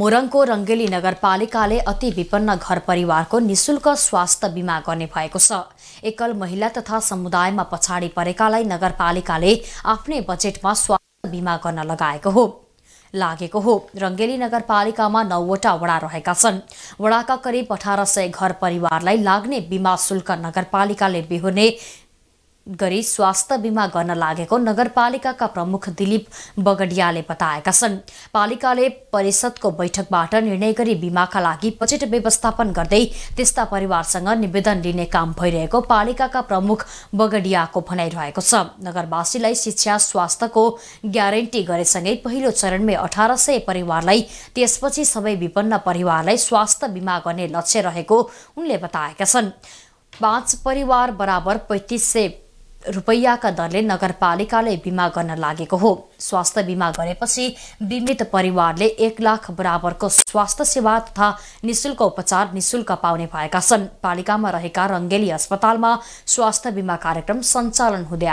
मोरङको रङ्गेली नगरपालिकाले अति विपन्न घर परिवारको निशुल्क स्वास्थ्य बिमा गर्ने भएको छ एकल महिला तथा समुदायमा पछाडि परेकालाई नगरपालिकाले आफ्नै बजेटमा स्वास्थ्य बिमा गर्न लगाएको हो लागेको हो रङ्गेली नगरपालिकामा नौवटा वडा रहेका छन् वडाका करिब अठार सय घर परिवारलाई लाग्ने बिमा शुल्क नगरपालिकाले बिहोर्ने गरी स्वास्थ्य बिमा गर्न लागेको नगरपालिकाका प्रमुख दिलीप बगडियाले बताएका छन् पालिकाले परिषदको बैठकबाट निर्णय गरी बिमाका लागि बजेट व्यवस्थापन गर्दै त्यस्ता परिवारसँग निवेदन लिने काम भइरहेको पालिकाका प्रमुख बगडियाको भनाइरहेको छ नगरवासीलाई शिक्षा स्वास्थ्यको ग्यारेन्टी गरेसँगै पहिलो चरणमै अठार सय परिवारलाई त्यसपछि सबै विपन्न परिवारलाई स्वास्थ्य बिमा गर्ने लक्ष्य रहेको उनले बताएका छन् पाँच परिवार बराबर पैँतिस सय रुपैयाँका दरले नगरपालिकाले बिमा गर्न लागेको हो स्वास्थ्य बिमा गरेपछि बिमित परिवारले एक लाख बराबरको स्वास्थ्य सेवा तथा निशुल्क उपचार निशुल्क पाउने भएका छन् पालिकामा रहेका रङ्गेली अस्पतालमा स्वास्थ्य बिमा कार्यक्रम सञ्चालन हुँदै